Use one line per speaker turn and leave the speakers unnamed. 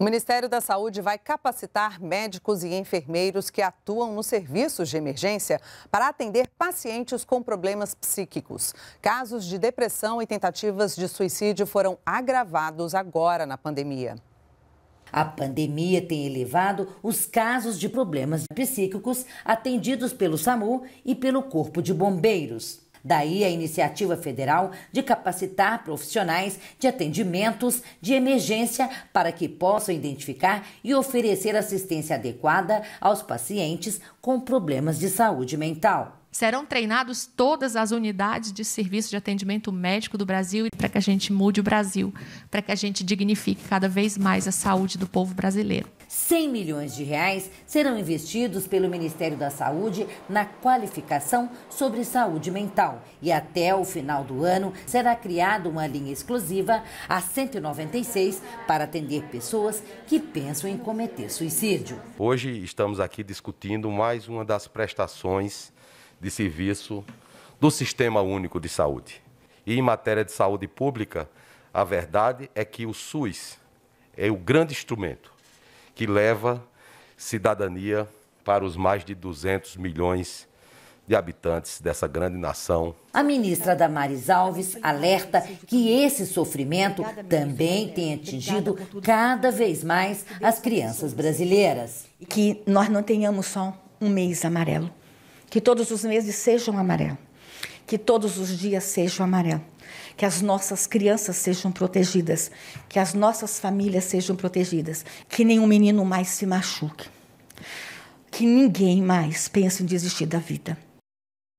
O Ministério da Saúde vai capacitar médicos e enfermeiros que atuam nos serviços de emergência para atender pacientes com problemas psíquicos. Casos de depressão e tentativas de suicídio foram agravados agora na pandemia. A pandemia tem elevado os casos de problemas psíquicos
atendidos pelo SAMU e pelo Corpo de Bombeiros. Daí a iniciativa federal de capacitar profissionais de atendimentos de emergência para que possam identificar e oferecer assistência adequada aos pacientes
com problemas de saúde mental serão treinados todas as unidades de serviço de atendimento médico do Brasil para que a gente mude o Brasil, para que a gente dignifique cada vez mais a saúde do povo brasileiro.
100 milhões de reais serão investidos pelo Ministério da Saúde na qualificação sobre saúde mental e até o final do ano será criada uma linha exclusiva a 196 para atender pessoas que pensam em cometer suicídio.
Hoje estamos aqui discutindo mais uma das prestações de serviço do Sistema Único de Saúde. E em matéria de saúde pública, a verdade é que o SUS é o grande instrumento que leva cidadania para os mais de 200 milhões de habitantes dessa grande nação.
A ministra Damares Alves alerta que esse sofrimento também tem atingido
cada vez mais as crianças brasileiras. Que nós não tenhamos só um mês amarelo que todos os meses sejam amarelo. Que todos os dias sejam amarelo. Que as nossas crianças sejam protegidas. Que as nossas famílias sejam protegidas. Que nenhum menino mais se machuque. Que ninguém mais pense em desistir da vida.